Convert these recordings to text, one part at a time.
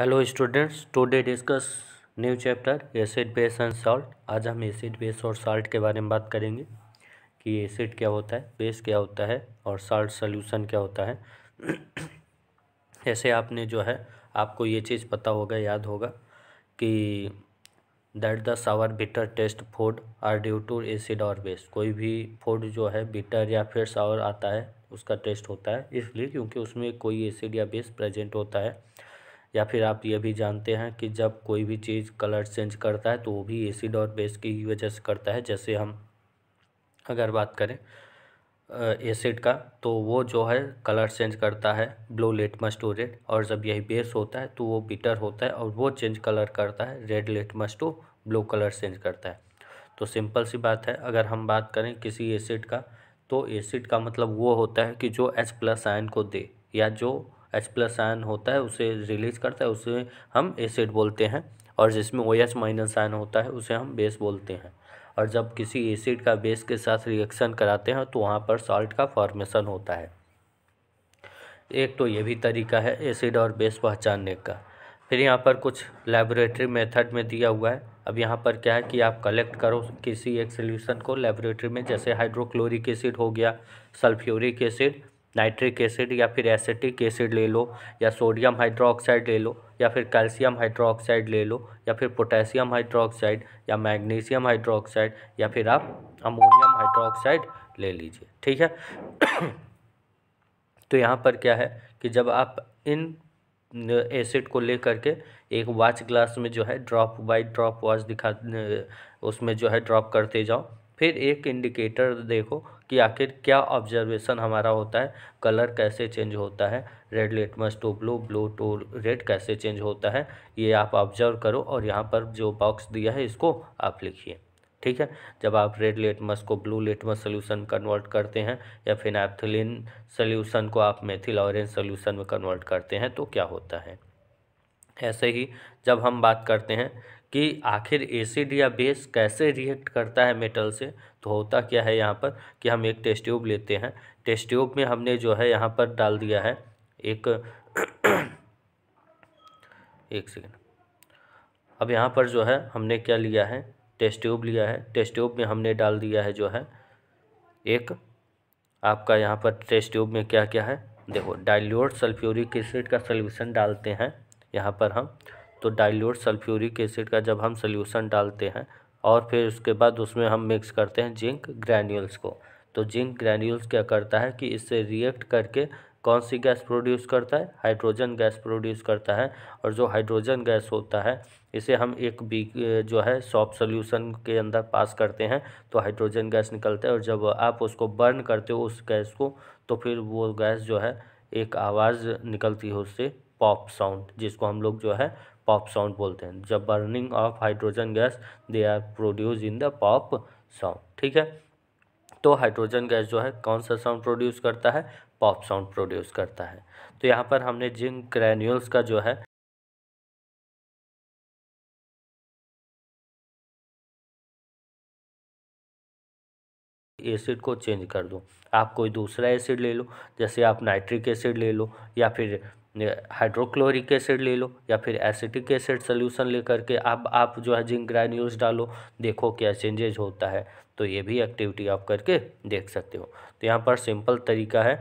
hello students today discuss new chapter acid base and salt आज हम acid base और salt के बारे में बात करेंगे कि एसिड क्या होता है बेस क्या होता है और सॉल्ट सॉल्यूशन क्या होता है ऐसे आपने जो है आपको ये चीज़ पता होगा याद होगा कि that the sour bitter taste food are due to acid और बेस कोई भी फूड जो है बिटर या फिर सावर आता है उसका टेस्ट होता है इसलिए क्योंकि उसमें कोई एसिड या बेस प्रेजेंट होता है या फिर आप ये भी जानते हैं कि जब कोई भी चीज़ कलर चेंज करता है तो वो भी एसिड और बेस की वजह से करता है जैसे हम अगर बात करें एसिड का तो वो जो है कलर चेंज करता है ब्लू लेटमस टू रेड और जब यही बेस होता है तो वो बिटर होता है और वो चेंज कलर करता है red litmus to blue colour change करता है तो सिंपल सी बात है अगर हम बात करें किसी एसिड का तो एसिड का मतलब वो होता है कि जो एच प्लस आयन को दे या जो एच प्लस आयन होता है उसे रिलीज करता है उसे हम एसिड बोलते हैं और जिसमें ओ एच माइनस आयन होता है उसे हम बेस बोलते हैं और जब किसी एसिड का बेस के साथ रिएक्शन कराते हैं तो वहाँ पर सॉल्ट का फॉर्मेशन होता है एक तो ये भी तरीका है एसिड और बेस पहचानने का फिर यहाँ पर कुछ लेबोरेटरी मेथड में दिया हुआ है अब यहाँ पर क्या है कि आप कलेक्ट करो किसी एक सोल्यूशन को लेबोरेटरी में जैसे हाइड्रोक्लोरिक एसिड हो गया सल्फ्यूरिक एसिड नाइट्रिक एसिड या फिर एसिटिक एसिड ले लो या सोडियम हाइड्रोक्साइड ले लो या फिर कैल्शियम हाइड्रोक्साइड ले लो या फिर पोटेशियम हाइड्रोक्साइड या मैग्नीशियम हाइड्रोक्साइड या फिर आप अमोनियम हाइड्रोक्साइड ले लीजिए ठीक है तो यहाँ पर क्या है कि जब आप इन एसिड को ले करके एक वाच ग्लास में जो है ड्रॉप बाई ड्रॉप वाच दिखा उसमें जो है ड्रॉप करते जाओ फिर एक इंडिकेटर देखो कि आखिर क्या ऑब्जर्वेशन हमारा होता है कलर कैसे चेंज होता है red litmus to blue blue to red कैसे चेंज होता है ये आप ऑब्जर्व करो और यहाँ पर जो बॉक्स दिया है इसको आप लिखिए ठीक है जब आप रेड लेटमस को ब्लू लेटमस सोल्यूशन कन्वर्ट करते हैं या फिनाप्थिलिन सोल्यूशन को आप मेथिल ऑरेंज सोल्यूशन में कन्वर्ट करते हैं तो क्या होता है ऐसे ही जब हम बात करते हैं कि आखिर एसिड या बेस कैसे रिएक्ट करता है मेटल से तो होता क्या है यहाँ पर कि हम एक टेस्ट ट्यूब लेते हैं टेस्ट ट्यूब में हमने जो है यहाँ पर डाल दिया है एक एक सेकेंड अब यहाँ पर जो है हमने क्या लिया है टेस्ट ट्यूब लिया है टेस्ट ट्यूब में हमने डाल दिया है जो है एक आपका यहाँ पर टेस्ट ट्यूब में क्या क्या है देखो डाइल्यूट सल्फ्यूरिक एसिड का सल्यूशन डालते हैं यहाँ पर हम तो डाइल्यूट सल्फ्यूरिक एसिड का जब हम सोल्यूशन डालते हैं और फिर उसके बाद उसमें हम मिक्स करते हैं जिंक ग्रैन्यूल्स को तो जिंक ग्रैन्यूल्स क्या करता है कि इससे रिएक्ट करके कौन सी गैस प्रोड्यूस करता है हाइड्रोजन गैस प्रोड्यूस करता है और जो हाइड्रोजन गैस होता है इसे हम एक बी जो है सॉफ्ट सोल्यूशन के अंदर पास करते हैं तो हाइड्रोजन गैस निकलता है और जब आप उसको बर्न करते हो उस गैस को तो फिर वो गैस जो है एक आवाज़ निकलती है उससे पॉप साउंड जिसको हम लोग जो है पॉप साउंड बोलते हैं जब burning of hydrogen gas they are produce in the pop sound ठीक है तो हाइड्रोजन गैस जो है कौन सा साउंड प्रोड्यूस करता है पॉप साउंड प्रोड्यूस करता है तो यहाँ पर हमने जिंक ग्रैन्यूल्स का जो है एसिड को चेंज कर दो आप कोई दूसरा एसिड ले लो जैसे आप नाइट्रिक एसिड ले लो या फिर हाइड्रोक्लोरिक एसिड ले लो या फिर एसिटिक एसिड सोल्यूशन लेकर के अब आप जो है जिंक ग्रैन्यूल्स डालो देखो क्या चेंजेज होता है तो ये भी एक्टिविटी आप करके देख सकते हो तो यहाँ पर सिंपल तरीका है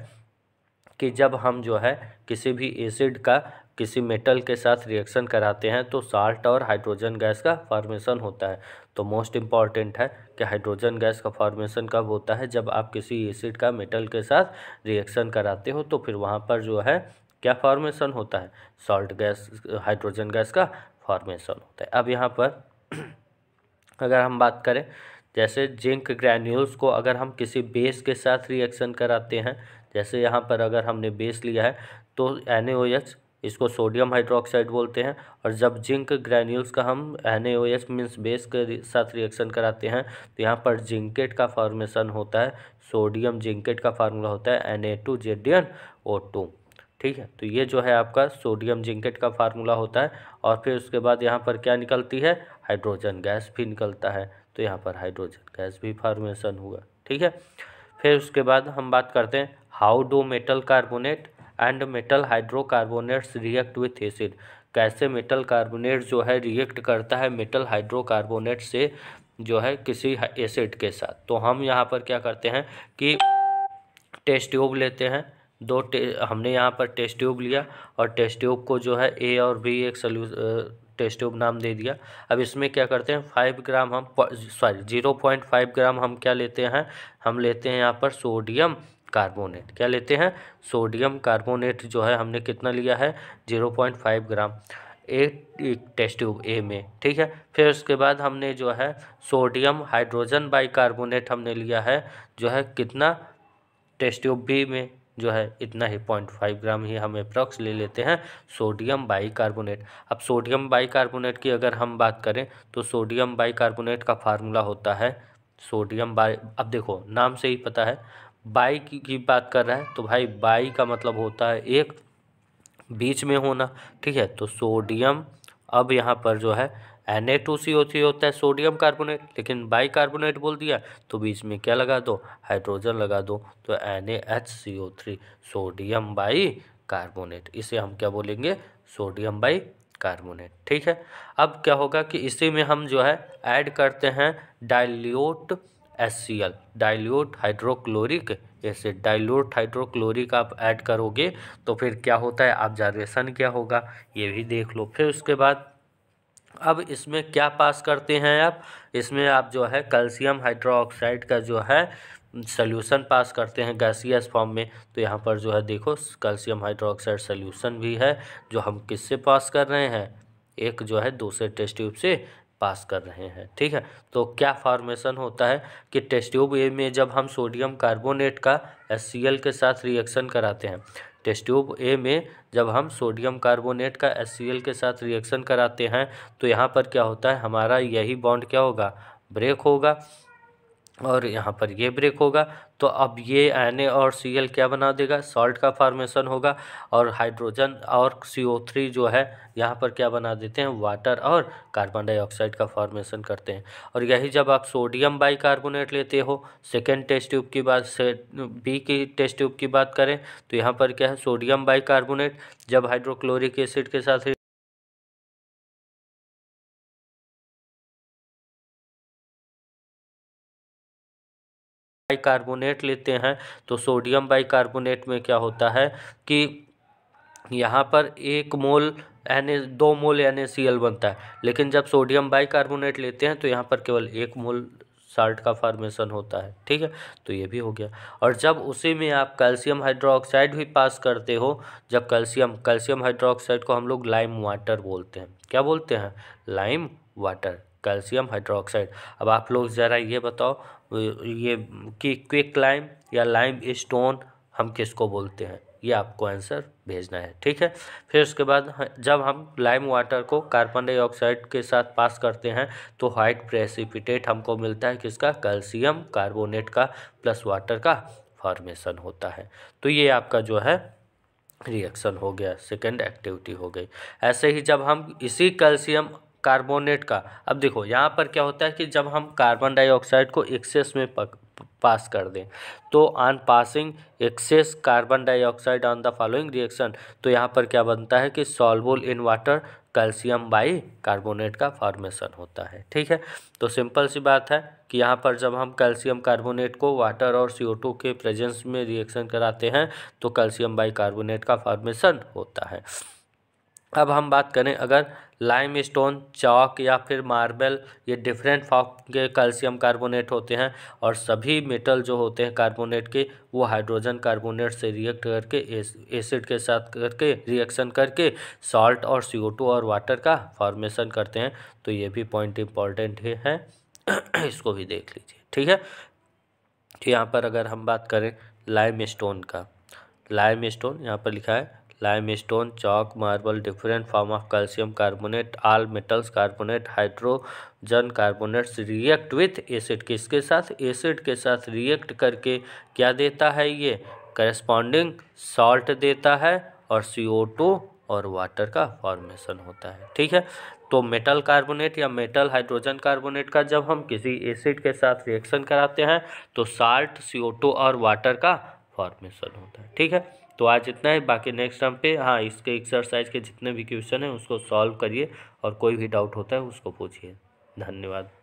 कि जब हम जो है किसी भी एसिड का किसी मेटल के साथ रिएक्शन कराते हैं तो साल्ट और हाइड्रोजन गैस का फॉर्मेशन होता है तो मोस्ट इम्पॉर्टेंट है कि हाइड्रोजन गैस का फॉर्मेशन कब होता है जब आप किसी एसिड का मेटल के साथ रिएक्शन कराते हो तो फिर वहाँ पर जो है क्या फॉर्मेशन होता है सॉल्ट गैस हाइड्रोजन गैस का फॉर्मेशन होता है अब यहाँ पर अगर हम बात करें जैसे जिंक ग्रैन्यूल्स को अगर हम किसी बेस के साथ रिएक्शन कराते हैं जैसे यहाँ पर अगर हमने बेस लिया है तो एन इसको सोडियम हाइड्रोक्साइड बोलते हैं और जब जिंक ग्रैन्यूल्स का हम N A S means base के साथ रिएक्शन कराते हैं तो यहाँ पर जिंकेट का फॉर्मेशन होता है सोडियम जिंकेट का फार्मूला होता है N A two Z N O two ठीक है तो ये जो है आपका सोडियम जिंकेट का फार्मूला होता है और फिर उसके बाद यहाँ पर क्या निकलती है हाइड्रोजन गैस भी निकलता है तो यहाँ पर हाइड्रोजन गैस भी फार्मेशन हुआ ठीक है फिर उसके बाद हम बात करते हैं how do metal carbonate and metal hydrocarbonates react with acid कैसे मेटल कार्बोनेट जो है रिएक्ट करता है मेटल हाइड्रोकार्बोनेट से जो है किसी एसिड के साथ तो हम यहाँ पर क्या करते हैं कि टेस्ट ट्यूब लेते हैं दो हमने यहाँ पर टेस्ट ट्यूब लिया और टेस्ट ट्यूब को जो है ए और बी एक सल्यू टेस्ट ट्यूब नाम दे दिया अब इसमें क्या करते हैं फाइव ग्राम हम sorry zero point five gram हम क्या लेते हैं हम लेते हैं यहाँ पर सोडियम कार्बोनेट क्या लेते हैं सोडियम कार्बोनेट जो है हमने कितना लिया है जीरो पॉइंट फाइव ग्राम एक, एक टेस्ट ट्यूब ए में ठीक है फिर उसके बाद हमने जो है सोडियम हाइड्रोजन बाइकार्बोनेट हमने लिया है जो है कितना टेस्ट ट्यूब बी में जो है इतना ही पॉइंट फाइव ग्राम ही हम अप्रॉक्स ले लेते हैं सोडियम बाइकार्बोनेट अब सोडियम बाइकार्बोनेट की अगर हम बात करें तो सोडियम बाइकार्बोनेट का फार्मूला होता है सोडियम बाई अब देखो नाम से ही पता है बाई की, की बात कर रहा है तो भाई बाई का मतलब होता है एक बीच में होना ठीक है तो सोडियम अब यहाँ पर जो है N A to C O C होता है सोडियम कार्बोनेट लेकिन बाई कार्बोनेट बोल दिया तो बीच में क्या लगा दो हाइड्रोजन लगा दो तो N A H C O three sodium bicarbonate इसे हम क्या बोलेंगे सोडियम बाई कार्बोनेट ठीक है अब क्या होगा कि इसी में हम जो है ऐड करते हैं dilute S C L dilute hydrochloric acid dilute hydrochloric आप ऐड करोगे तो फिर क्या होता है ऑब्जर्वेशन क्या होगा ये भी देख लो फिर उसके बाद अब इसमें क्या पास करते हैं आप इसमें आप जो है कैल्शियम हाइड्रोक्साइड का जो है सल्यूशन पास करते हैं गैसियस फॉर्म में तो यहाँ पर जो है देखो कैल्शियम हाइड्रोक्साइड सल्यूशन भी है जो हम किससे पास कर रहे हैं एक जो है दूसरे टेस्ट ट्यूब से पास कर रहे हैं ठीक है तो क्या फॉर्मेशन होता है कि टेस्ट ट्यूब में जब हम सोडियम कार्बोनेट का एस के साथ रिएक्शन कराते हैं टेस्ट ट्यूब ए में जब हम सोडियम कार्बोनेट का एस के साथ रिएक्शन कराते हैं तो यहाँ पर क्या होता है हमारा यही बॉन्ड क्या होगा ब्रेक होगा और यहाँ पर ये ब्रेक होगा तो अब ये एन और सी एल क्या बना देगा सॉल्ट का फॉर्मेशन होगा और हाइड्रोजन और सी ओ थ्री जो है यहाँ पर क्या बना देते हैं वाटर और कार्बन डाइऑक्साइड का फॉर्मेशन करते हैं और यही जब आप सोडियम बाइकार्बोनेट लेते हो सेकेंड टेस्ट ट्यूब की बात से बी की टेस्ट ट्यूब की बात करें तो यहाँ पर क्या है सोडियम बाई जब हाइड्रोक्लोरिक एसिड के साथ बाइकार्बोनेट लेते हैं तो सोडियम बाइकार्बोनेट में क्या होता है कि यहाँ पर एक मोल एन दो मोल एन बनता है लेकिन जब सोडियम बाइकार्बोनेट लेते हैं तो यहाँ पर केवल एक मोल साल्ट का फॉर्मेशन होता है ठीक है तो ये भी हो गया और जब उसी में आप कैल्शियम हाइड्रोक्साइड भी पास करते हो जब कैल्शियम कैल्शियम हाइड्रोक्साइड को हम लोग लाइम वाटर बोलते हैं क्या बोलते हैं लाइम वाटर कैल्शियम हाइड्रोक्साइड अब आप लोग ज़रा ये बताओ ये कि क्विक लाइम या लाइम स्टोन हम किसको बोलते हैं ये आपको आंसर भेजना है ठीक है फिर उसके बाद जब हम लाइम वाटर को कार्बन डाइऑक्साइड के साथ पास करते हैं तो वाइट प्रेसिपिटेट हमको मिलता है किसका कैल्शियम कार्बोनेट का प्लस वाटर का फॉर्मेशन होता है तो ये आपका जो है रिएक्शन हो गया सेकेंड एक्टिविटी हो गई ऐसे ही जब हम इसी कैल्शियम कार्बोनेट का अब देखो यहाँ पर क्या होता है कि जब हम कार्बन डाइऑक्साइड को एक्सेस में पक, पास कर दें तो on passing excess carbon dioxide on the following reaction तो यहाँ पर क्या बनता है कि soluble in water calcium bicarbonate का फॉर्मेशन होता है ठीक है तो सिंपल सी बात है कि यहाँ पर जब हम कैल्शियम कार्बोनेट को वाटर और सी के प्रेजेंस में रिएक्शन कराते हैं तो कैल्शियम बाई कार्बोनेट का फॉर्मेशन होता है अब हम बात करें अगर लाइम स्टोन चौक या फिर मार्बल ये डिफरेंट फॉर्म के कैल्शियम कार्बोनेट होते हैं और सभी मेटल जो होते हैं कार्बोनेट के वो हाइड्रोजन कार्बोनेट से रिएक्ट करके एसिड के साथ करके रिएक्शन करके सॉल्ट और सी और वाटर का फॉर्मेशन करते हैं तो ये भी पॉइंट इम्पॉर्टेंट ही है इसको भी देख लीजिए ठीक है तो यहाँ पर अगर हम बात करें लाइम स्टोन का लाइम स्टोन यहाँ पर लिखा है limestone chalk marble different form of calcium carbonate all metals carbonate hydrogen carbonates react with acid किसके साथ एसिड के साथ रिएक्ट करके क्या देता है ये करस्पॉन्डिंग सॉल्ट देता है और सी और वाटर का फॉर्मेशन होता है ठीक है तो मेटल कार्बोनेट या मेटल हाइड्रोजन कार्बोनेट का जब हम किसी एसिड के साथ रिएक्शन कराते हैं तो साल्ट सी और वाटर का फॉर्मेशन होता है ठीक है तो आज इतना ही बाकी नेक्स्ट टाइम पे हाँ इसके एक्सरसाइज के जितने भी क्वेश्चन हैं उसको सॉल्व करिए और कोई भी डाउट होता है उसको पूछिए धन्यवाद